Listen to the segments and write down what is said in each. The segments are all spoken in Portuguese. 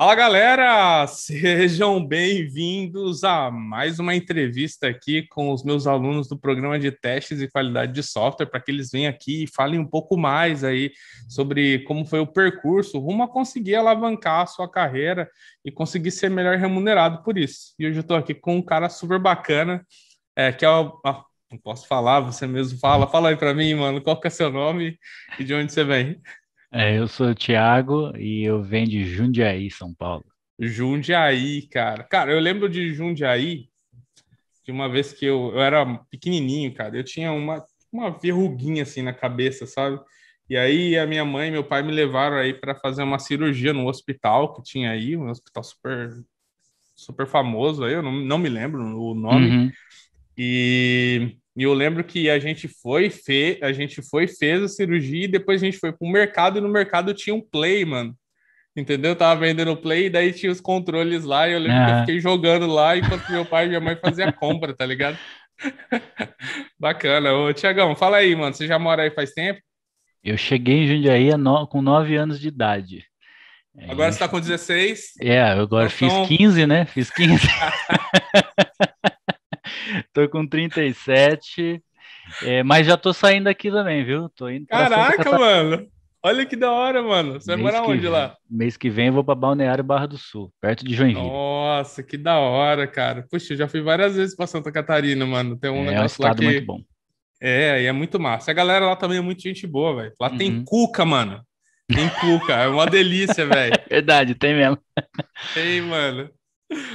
Fala galera, sejam bem-vindos a mais uma entrevista aqui com os meus alunos do programa de testes e qualidade de software, para que eles venham aqui e falem um pouco mais aí sobre como foi o percurso rumo a conseguir alavancar a sua carreira e conseguir ser melhor remunerado por isso. E hoje eu estou aqui com um cara super bacana, é, que é o. Ah, não posso falar, você mesmo fala. Fala aí para mim, mano, qual que é seu nome e de onde você vem? É, eu sou o Thiago e eu venho de Jundiaí, São Paulo. Jundiaí, cara. Cara, eu lembro de Jundiaí, de uma vez que eu, eu era pequenininho, cara. Eu tinha uma, uma verruguinha assim na cabeça, sabe? E aí a minha mãe e meu pai me levaram aí para fazer uma cirurgia no hospital que tinha aí, um hospital super super famoso aí, eu não, não me lembro o nome. Uhum. E e eu lembro que a gente foi, fe, a gente foi, fez a cirurgia e depois a gente foi para o mercado e no mercado tinha um play, mano. Entendeu? tava vendendo play e daí tinha os controles lá. E eu lembro que eu é. fiquei jogando lá enquanto meu pai e minha mãe faziam a compra, tá ligado? Bacana. Ô, Tiagão, fala aí, mano. Você já mora aí faz tempo? Eu cheguei em Jundiaí com 9 anos de idade. Agora é, você tá com 16? É, agora então... fiz 15, né? Fiz 15. Tô com 37. É, mas já tô saindo aqui também, viu? Tô indo Caraca, mano! Olha que da hora, mano. Você mês vai morar onde vem, lá? Mês que vem eu vou para Balneário Barra do Sul, perto de Joinville. Nossa, que da hora, cara. Puxa, eu já fui várias vezes para Santa Catarina, mano. Tem um é, negócio é um lá que... muito bom. É, e é muito massa. A galera lá também é muito gente boa, velho. Lá uhum. tem cuca, mano. Tem cuca, é uma delícia, velho. Verdade, tem mesmo. Tem, mano.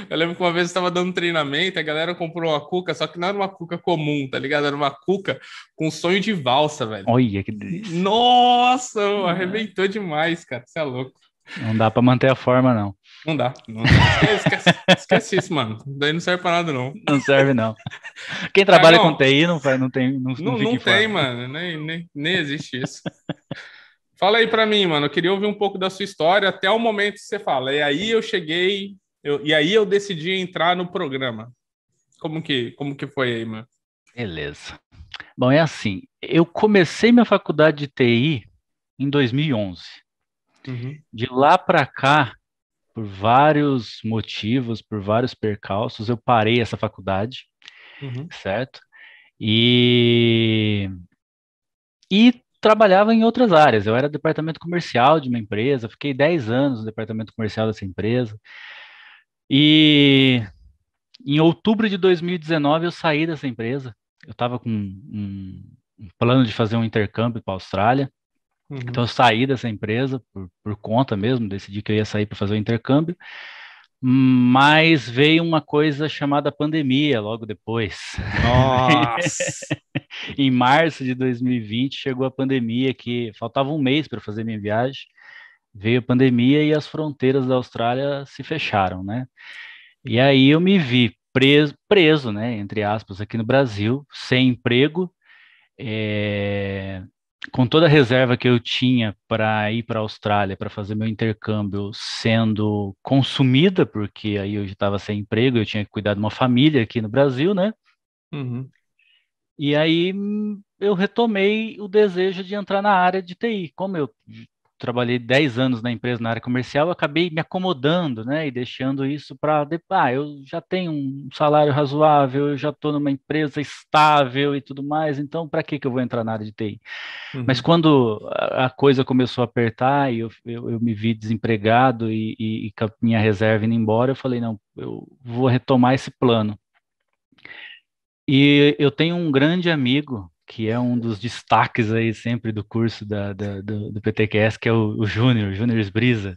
Eu lembro que uma vez eu estava dando treinamento, a galera comprou uma cuca, só que não era uma cuca comum, tá ligado? Era uma cuca com sonho de valsa, velho. Olha que delícia. Nossa, ah. arrebentou demais, cara. Você é louco. Não dá para manter a forma, não. Não dá. Não dá. Esquece, esquece, isso, mano. Daí não serve para nada, não. Não serve, não. Quem trabalha não. com TI não, faz, não tem. Não, não, não, não tem, mano. Nem, nem, nem existe isso. Fala aí para mim, mano. Eu queria ouvir um pouco da sua história até o momento que você fala. E aí eu cheguei eu, e aí eu decidi entrar no programa. Como que, como que foi aí, mano? Beleza. Bom, é assim, eu comecei minha faculdade de TI em 2011. Uhum. De lá para cá, por vários motivos, por vários percalços, eu parei essa faculdade, uhum. certo? E, e trabalhava em outras áreas. Eu era departamento comercial de uma empresa, fiquei 10 anos no departamento comercial dessa empresa. E em outubro de 2019 eu saí dessa empresa. Eu estava com um, um, plano de fazer um intercâmbio para a Austrália. Uhum. Então eu saí dessa empresa por, por conta mesmo, decidi que eu ia sair para fazer o um intercâmbio. Mas veio uma coisa chamada pandemia logo depois. Nossa! em março de 2020 chegou a pandemia que faltava um mês para fazer minha viagem veio a pandemia e as fronteiras da Austrália se fecharam, né? E aí eu me vi preso, preso né, entre aspas, aqui no Brasil, sem emprego, é, com toda a reserva que eu tinha para ir para a Austrália para fazer meu intercâmbio sendo consumida, porque aí eu estava sem emprego, eu tinha que cuidar de uma família aqui no Brasil, né? Uhum. E aí hum, eu retomei o desejo de entrar na área de TI. Como eu trabalhei 10 anos na empresa na área comercial, eu acabei me acomodando, né, e deixando isso para, ah, eu já tenho um salário razoável, eu já estou numa empresa estável e tudo mais, então para que que eu vou entrar na área de TI? Uhum. Mas quando a, coisa começou a apertar e eu, eu, eu me vi desempregado e, e, e com a minha reserva indo embora, eu falei, não, eu vou retomar esse plano. E eu tenho um grande amigo que é um dos destaques aí sempre do curso da, da do, do, PTQS, que é o, o Júnior, Júnior Esbrisa.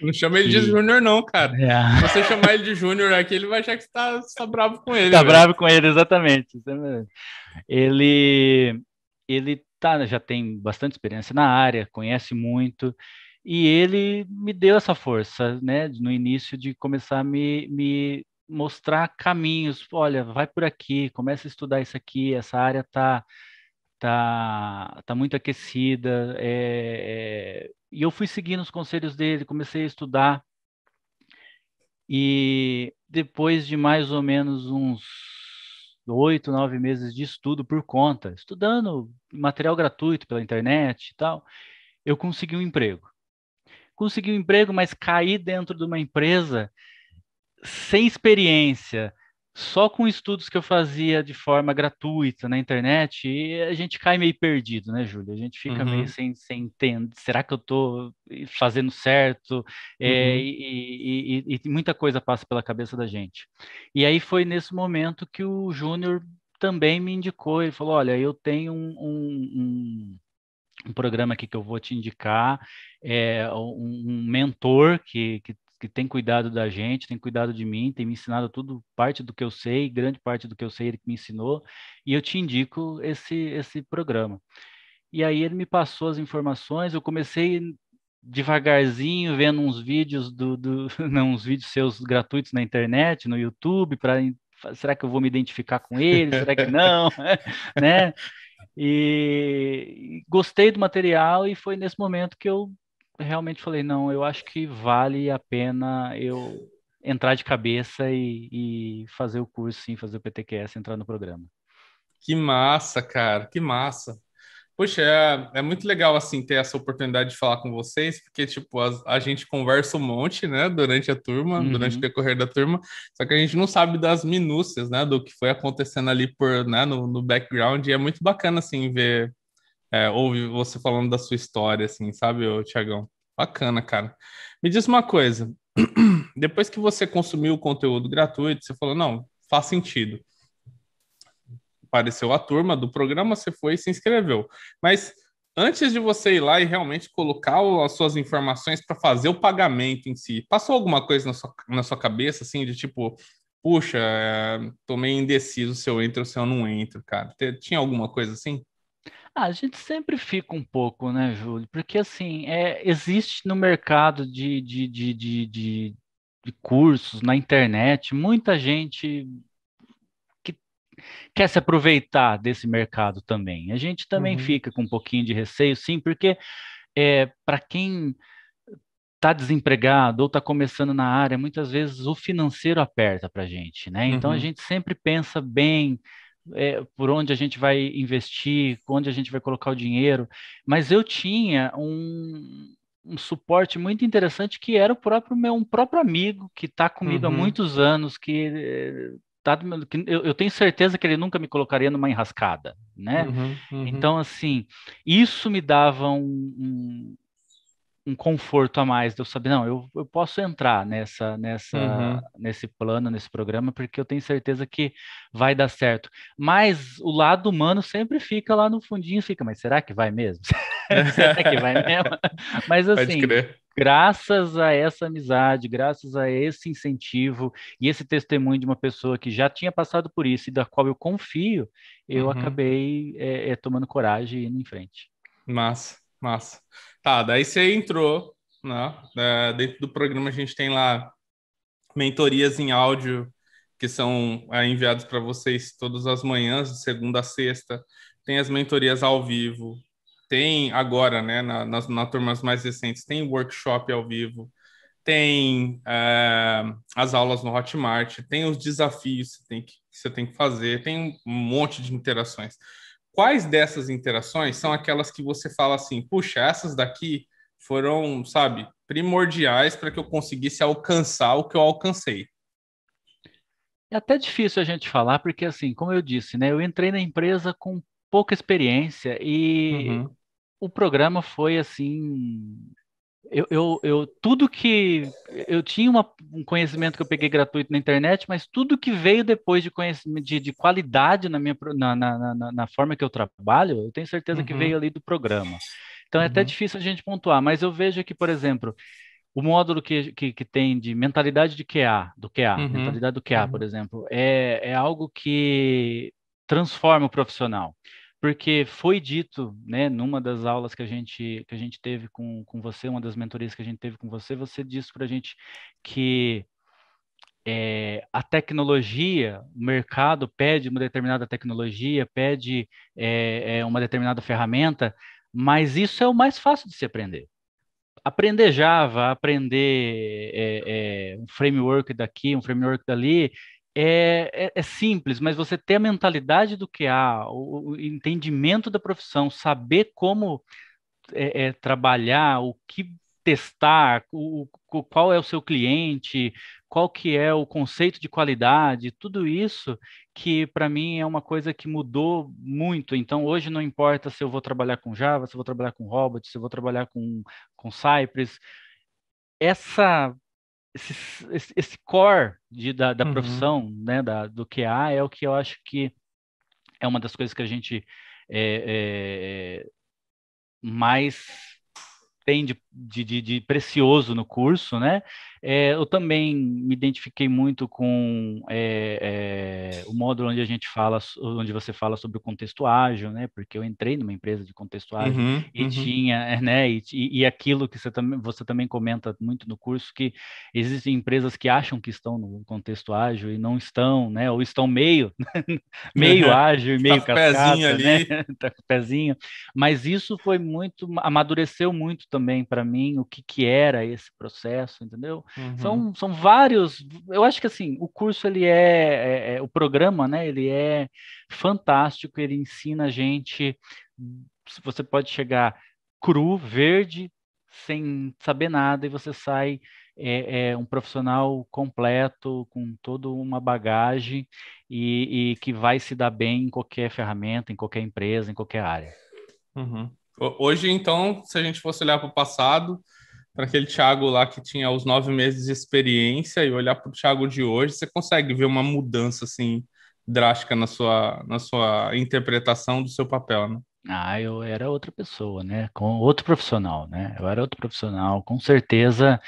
Não chama ele de Júnior, não, cara. É. Se você chamar ele de Júnior aqui, ele vai achar que você tá, você tá bravo com ele. Tá velho. bravo com ele, exatamente. Ele, ele tá, né, já tem bastante experiência na área, conhece muito, e ele me deu essa força, né, no início de começar a me, me mostrar caminhos. Olha, vai por aqui, começa a estudar isso aqui, essa área tá tá, tá muito aquecida. É, é... E eu fui seguindo os conselhos dele, comecei a estudar. E depois de mais ou menos uns oito, nove meses de estudo por conta, estudando material gratuito pela internet e tal, eu consegui um emprego. Consegui um emprego, mas caí dentro de uma empresa sem experiência, só com estudos que eu fazia de forma gratuita na internet, a gente cai meio perdido, né, Júlia? A gente fica uhum. meio sem, sem entender. Será que eu estou eh, fazendo certo? Eh, uhum. É, e, e, e, e, muita coisa passa pela cabeça da gente. E aí foi nesse momento que o Júnior também me indicou. Ele falou: Olha, eu tenho um, um, um, um programa aqui que eu vou te indicar, é, um, mentor que, que que tem cuidado da gente, tem cuidado de mim, tem me ensinado tudo, parte do que eu sei, grande parte do que eu sei ele me ensinou, e eu te indico esse, esse programa. E aí ele me passou as informações, eu comecei devagarzinho vendo uns vídeos do, do não, uns vídeos seus gratuitos na internet, no YouTube, para será que eu vou me identificar com ele, será que não, né? e gostei do material e foi nesse momento que eu realmente falei, não, eu acho que vale a pena eu entrar de cabeça e, e fazer o curso, sim, fazer o PTQS, entrar no programa. Que massa, cara, que massa. Poxa, é, é, muito legal, assim, ter essa oportunidade de falar com vocês, porque, tipo, a, a gente conversa um monte, né, durante a turma, uhum. durante o decorrer da turma, só que a gente não sabe das minúcias, né, do que foi acontecendo ali por, né, no, no background, e é muito bacana, assim, ver é, ouvir você falando da sua história, assim, sabe, Tiagão? Bacana, cara. Me diz uma coisa. Depois que você consumiu o conteúdo gratuito, você falou, não, faz sentido. Apareceu a turma do programa, você foi e se inscreveu. Mas antes de você ir lá e realmente colocar as suas informações para fazer o pagamento em si, passou alguma coisa na sua, na sua cabeça, assim, de tipo, puxa, é, tô meio indeciso se eu entro ou se eu não entro, cara? Tinha alguma coisa assim? Ah, a gente sempre fica um pouco, né, Júlio? Porque assim, é, existe no mercado de, de, de, de, de, de cursos, na internet, muita gente que quer se aproveitar desse mercado também. A gente também uhum. fica com um pouquinho de receio, sim, porque é, eh, para quem está desempregado ou está começando na área, muitas vezes o financeiro aperta para a gente, né? Então uhum. a gente sempre pensa bem é, por onde a gente vai investir, onde a gente vai colocar o dinheiro, mas eu tinha um, um suporte muito interessante que era o próprio meu um próprio amigo que está comigo uhum. há muitos anos, que eh, tá que eu, eu, tenho certeza que ele nunca me colocaria numa enrascada, né? Uhum, uhum. Então assim, isso me dava um, um um conforto a mais de eu saber, não, eu, eu posso entrar nessa, nessa, uhum. nesse plano, nesse programa, porque eu tenho certeza que vai dar certo. Mas o lado humano sempre fica lá no fundinho, fica, mas será que vai mesmo? será que vai mesmo? Mas assim, graças a essa amizade, graças a esse incentivo e esse testemunho de uma pessoa que já tinha passado por isso e da qual eu confio, eu uhum. acabei é, é, tomando coragem e indo em frente. Massa. Massa. Tá, daí você entrou, né? É, dentro do programa a gente tem lá mentorias em áudio que são é, enviadas para vocês todas as manhãs, de segunda a sexta. Tem as mentorias ao vivo. Tem agora, né, na, nas, na turmas mais recentes, tem workshop ao vivo. Tem é, as aulas no Hotmart. Tem os desafios que, tem que, que você tem que fazer. Tem um monte de interações quais dessas interações são aquelas que você fala assim, puxa, essas daqui foram, sabe, primordiais para que eu conseguisse alcançar o que eu alcancei? É até difícil a gente falar, porque assim, como eu disse, né, eu entrei na empresa com pouca experiência e uhum. o programa foi assim eu, eu, eu, tudo que eu tinha uma, um conhecimento que eu peguei gratuito na internet, mas tudo que veio depois de conhecimento de, de qualidade na minha na, na, na, na, forma que eu trabalho, eu tenho certeza uhum. que veio ali do programa. Então é até uhum. difícil a gente pontuar, mas eu vejo aqui, por exemplo, o módulo que, que, que tem de mentalidade de QA, do QA, uhum. mentalidade do QA, por uhum. exemplo, é, é algo que transforma o profissional porque foi dito, né, numa das aulas que a gente, que a gente teve com, com você, uma das mentorias que a gente teve com você, você disse para a gente que é, a tecnologia, o mercado pede uma determinada tecnologia, pede é, é, uma determinada ferramenta, mas isso é o mais fácil de se aprender. Aprender Java, aprender é, é um framework daqui, um framework dali, é, é, é, simples, mas você ter a mentalidade do que há, o, o entendimento da profissão, saber como é, é, trabalhar, o que testar, o, o, qual é o seu cliente, qual que é o conceito de qualidade, tudo isso que para mim é uma coisa que mudou muito. Então hoje não importa se eu vou trabalhar com Java, se eu vou trabalhar com Robot, se eu vou trabalhar com, com Cypress, essa esse, esse, esse core de, da, da uhum. profissão, né, da, do QA, é o que eu acho que é uma das coisas que a gente é, é, mais tem de de, de, de precioso no curso, né? É, eu também me identifiquei muito com é, é, o módulo onde a gente fala, onde você fala sobre o contexto ágil, né? Porque eu entrei numa empresa de contexto ágil uhum, e uhum. tinha, né? E, e, aquilo que você também, você também comenta muito no curso que existem empresas que acham que estão no contexto ágil e não estão, né? Ou estão meio, meio ágil e tá meio né? tá cascata, pezinho ali, né? com tá pezinho. Mas isso foi muito amadureceu muito também para mim o que, que era esse processo, entendeu? Uhum. São, são vários. Eu acho que assim, o curso ele é, é, é, o programa, né? Ele é fantástico. Ele ensina a gente. Você pode chegar cru, verde, sem saber nada e você sai é, é, um profissional completo, com toda uma bagagem e, e, que vai se dar bem em qualquer ferramenta, em qualquer empresa, em qualquer área. Uhum. Hoje, então, se a gente fosse olhar para o passado, para aquele Thiago lá que tinha os nove meses de experiência e olhar para o Thiago de hoje, você consegue ver uma mudança assim drástica na sua, na sua interpretação do seu papel, né? Ah, eu era outra pessoa, né? Com outro profissional, né? Eu era outro profissional, com certeza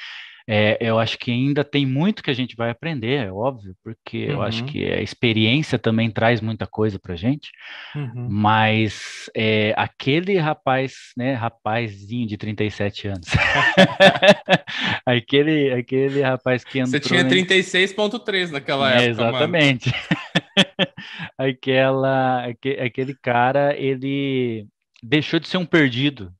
é, eu acho que ainda tem muito que a gente vai aprender, é óbvio, porque uhum. eu acho uhum. que a experiência também traz muita coisa para gente. Uhum. Mas é, aquele rapaz, né, rapazinho de 37 anos, aquele, aquele rapaz que entrou... Você tinha 36.3 naquela hum, época, Exatamente. Aquela, aquele cara, ele deixou de ser um perdido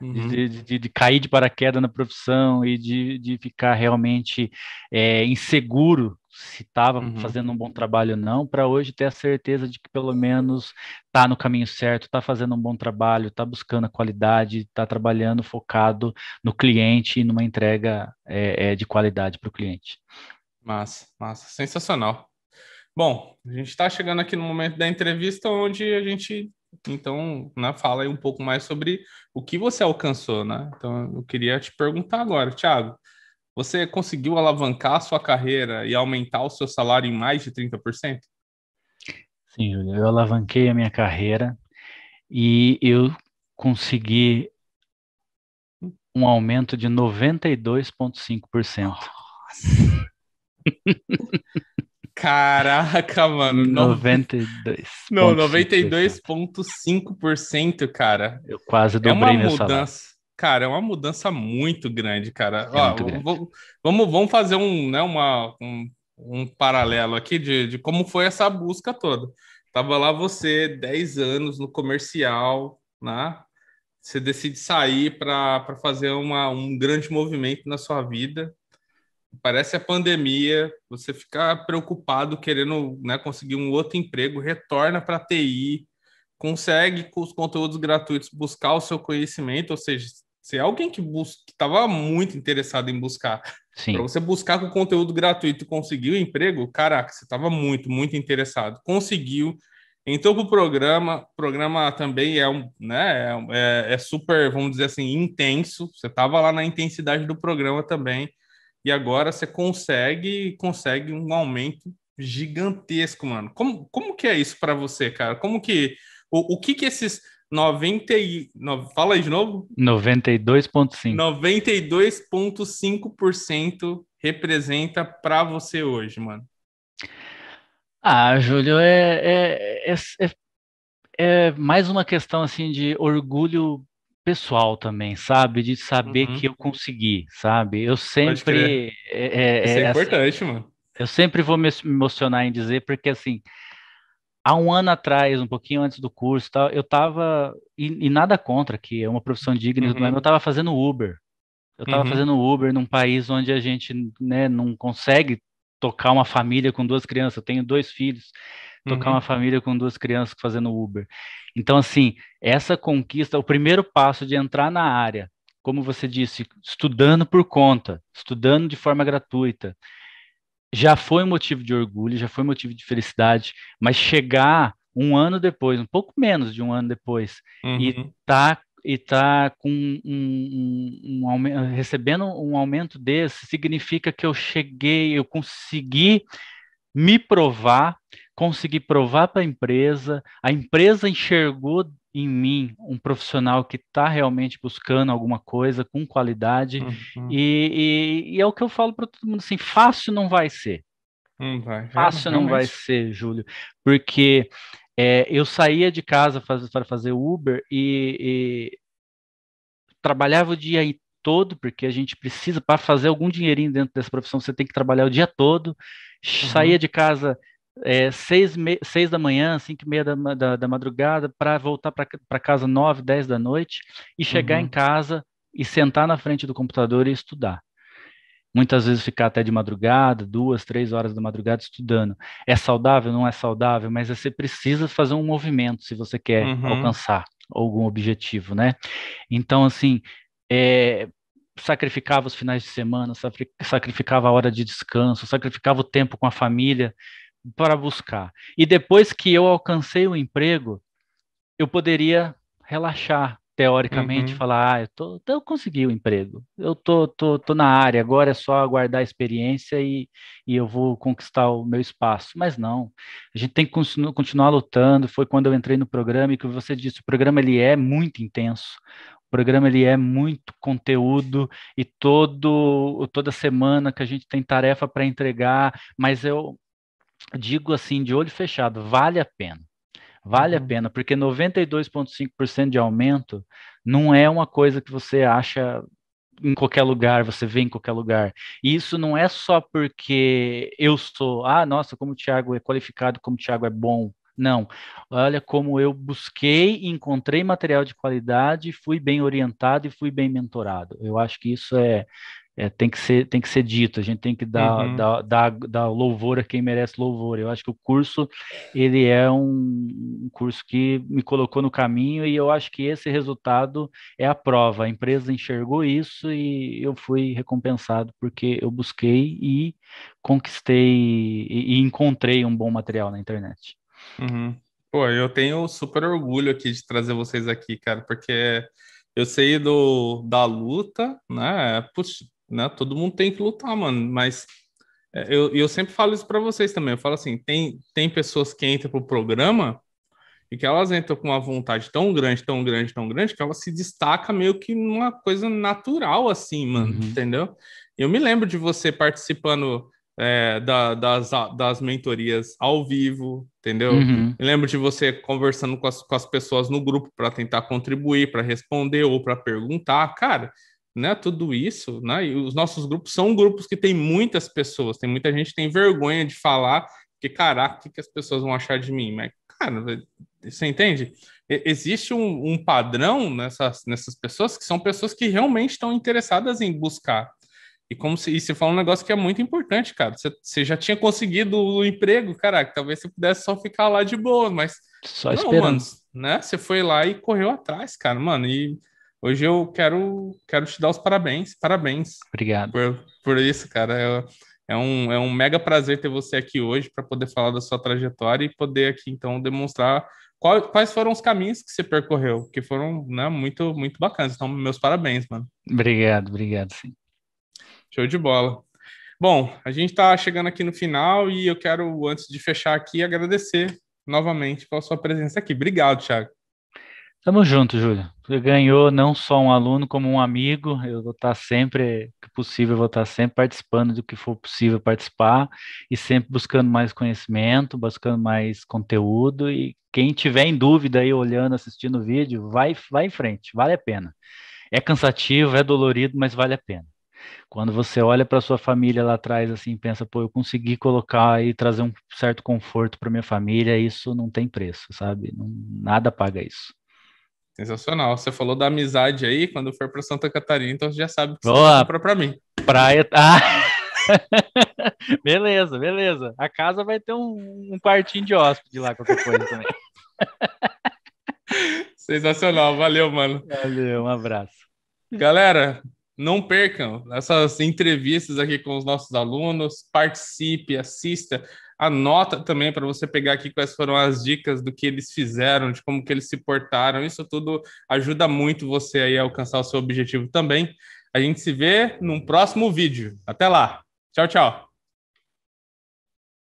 Uhum. De, de, de, cair de paraquedas na profissão e de, de ficar realmente é, inseguro se estava uhum. fazendo um bom trabalho ou não, para hoje ter a certeza de que pelo menos está no caminho certo, está fazendo um bom trabalho, está buscando a qualidade, está trabalhando focado no cliente e numa entrega é, é, de qualidade para o cliente. Massa, massa, sensacional. Bom, a gente está chegando aqui no momento da entrevista onde a gente então, né, fala aí um pouco mais sobre o que você alcançou, né? Então, eu queria te perguntar agora, Thiago, você conseguiu alavancar a sua carreira e aumentar o seu salário em mais de 30%? Sim, eu alavanquei a minha carreira e eu consegui um aumento de 92,5%. Caraca, mano. 92. Não, 92,5%, cara. Eu quase dobrei é uma mudança. Cara, é uma mudança muito grande, cara. É Ó, muito vou, vamos, vamos fazer um, né, uma, um, um paralelo aqui de, de como foi essa busca toda. Tava lá você 10 anos no comercial, né? Você decide sair para fazer uma, um grande movimento na sua vida parece a pandemia, você ficar preocupado querendo né, conseguir um outro emprego, retorna para a TI, consegue com os conteúdos gratuitos buscar o seu conhecimento, ou seja, se é alguém que estava muito interessado em buscar, para você buscar com conteúdo gratuito e conseguir o emprego, caraca, você estava muito, muito interessado, conseguiu, entrou para o programa, o programa também é, um, né, é, é super, vamos dizer assim, intenso, você estava lá na intensidade do programa também, e agora você consegue consegue um aumento gigantesco, mano. Como, como que é isso para você, cara? Como que o, o que que esses 90 e, no, fala aí de novo? 92.5. 92.5% representa para você hoje, mano. Ah, Júlio, é é, é, é, é mais uma questão assim de orgulho pessoal também, sabe? De saber uhum. que eu consegui, sabe? Eu sempre. É, é, Isso é, é assim, importante, assim, mano. Eu sempre vou me emocionar em dizer, porque assim, há um ano atrás, um pouquinho antes do curso, tal, eu estava e, e, nada contra, que é uma profissão digna, uhum. mas eu estava fazendo Uber. Eu estava uhum. fazendo Uber num país onde a gente né, não consegue tocar uma família com duas crianças, eu tenho dois filhos, tocar uhum. uma família com duas crianças fazendo Uber. Então, assim, essa conquista, o primeiro passo de entrar na área, como você disse, estudando por conta, estudando de forma gratuita, já foi motivo de orgulho, já foi motivo de felicidade, mas chegar um ano depois, um pouco menos de um ano depois, uhum. e tá e tá com um, um, um, um, recebendo um aumento desse, significa que eu cheguei, eu consegui me provar, consegui provar para a empresa, a empresa enxergou em mim um profissional que está realmente buscando alguma coisa com qualidade, uhum. e, e, e, é o que eu falo para todo mundo assim: fácil não vai ser. Não vai, fácil realmente. não vai ser, Júlio, porque é, eu saía de casa para fazer Uber e, e, trabalhava o dia todo, porque a gente precisa, para fazer algum dinheirinho dentro dessa profissão, você tem que trabalhar o dia todo. Uhum. Saía de casa é, seis, me, seis da manhã, cinco e meia da, da, da madrugada, para voltar para casa nove, dez da noite, e chegar uhum. em casa e sentar na frente do computador e estudar. Muitas vezes ficar até de madrugada, duas, três horas da madrugada estudando. É saudável? Não é saudável, mas você precisa fazer um movimento se você quer uhum. alcançar algum objetivo, né? Então, assim, é, sacrificava os finais de semana, sacrificava a hora de descanso, sacrificava o tempo com a família para buscar. E depois que eu alcancei o emprego, eu poderia relaxar, teoricamente uhum. falar, ah, eu, tô, então eu consegui o um emprego, eu tô, tô, tô na área, agora é só aguardar a experiência e, e eu vou conquistar o meu espaço. Mas não, a gente tem que continu, continuar lutando. Foi quando eu entrei no programa e que você disse, o programa ele é muito intenso. O programa ele é muito conteúdo e todo toda semana que a gente tem tarefa para entregar, mas eu digo assim de olho fechado, vale a pena Vale a uhum. pena, porque 92,5% de aumento não é uma coisa que você acha em qualquer lugar, você vê em qualquer lugar. E isso não é só porque eu sou, ah, nossa, como o Thiago é qualificado, como o Thiago é bom. Não. Olha como eu busquei, encontrei material de qualidade, fui bem orientado e fui bem mentorado. Eu acho que isso é, é, tem, que ser, tem que ser dito, a gente tem que dar, uhum. dar, dar, dar, louvor a quem merece louvor. Eu acho que o curso, ele é um, um curso que me colocou no caminho e eu acho que esse resultado é a prova. A empresa enxergou isso e eu fui recompensado porque eu busquei e conquistei e, e encontrei um bom material na internet. Uhum. Pô, eu tenho super orgulho aqui de trazer vocês aqui, cara, porque eu sei do, da luta, né? Puxa, né? Todo mundo tem que lutar, mano. Mas é, eu, eu sempre falo isso para vocês também. Eu falo assim, tem, tem pessoas que entram pro programa e que elas entram com uma vontade tão grande, tão grande, tão grande, que ela se destaca meio que numa coisa natural, assim, mano, uhum. entendeu? Eu me lembro de você participando é, da, das, das mentorias ao vivo, entendeu? Uhum. lembro de você conversando com as, com as pessoas no grupo para tentar contribuir, para responder ou para perguntar. Cara, né, tudo isso, né, e os nossos grupos são grupos que tem muitas pessoas, tem muita gente que tem vergonha de falar, que caraca, o que, que as pessoas vão achar de mim? Mas, cara, você entende? Existe um, um padrão nessas, nessas pessoas que são pessoas que realmente estão interessadas em buscar. E como se, e você fala um negócio que é muito importante, cara. Você, você já tinha conseguido o emprego, caraca, talvez você pudesse só ficar lá de boa, mas só não, esperando. mano, né? Você foi lá e correu atrás, cara, mano. E Hoje eu quero, quero te dar os parabéns. Parabéns. Obrigado. Por, por isso, cara. É, é um, é um mega prazer ter você aqui hoje para poder falar da sua trajetória e poder aqui, então, demonstrar qual, quais foram os caminhos que você percorreu, que foram né, muito, muito bacanas. Então, meus parabéns, mano. Obrigado, obrigado, sim. Show de bola. Bom, a gente está chegando aqui no final e eu quero, antes de fechar aqui, agradecer novamente pela sua presença aqui. Obrigado, Thiago. Tamo junto, Júlio. Você ganhou não só um aluno, como um amigo. Eu vou estar sempre que possível, vou estar sempre participando do que for possível participar e sempre buscando mais conhecimento, buscando mais conteúdo. E quem tiver em dúvida aí, olhando, assistindo o vídeo, vai, vai em frente, vale a pena. É cansativo, é dolorido, mas vale a pena. Quando você olha para sua família lá atrás assim, pensa, pô, eu consegui colocar e trazer um certo conforto para minha família, isso não tem preço, sabe? Não, nada paga isso. Sensacional. Você falou da amizade aí, quando for para Santa Catarina, então você já sabe que Boa. você para mim. Praia. Ah. beleza, beleza. A casa vai ter um, um quartinho de hóspede lá, qualquer coisa também. Sensacional, valeu, mano. Valeu, um abraço. Galera, não percam essas entrevistas aqui com os nossos alunos, participe, assista. Anota também para você pegar aqui quais foram as dicas do que eles fizeram, de como que eles se portaram. Isso tudo ajuda muito você aí a alcançar o seu objetivo também. A gente se vê num próximo vídeo. Até lá. Tchau, tchau.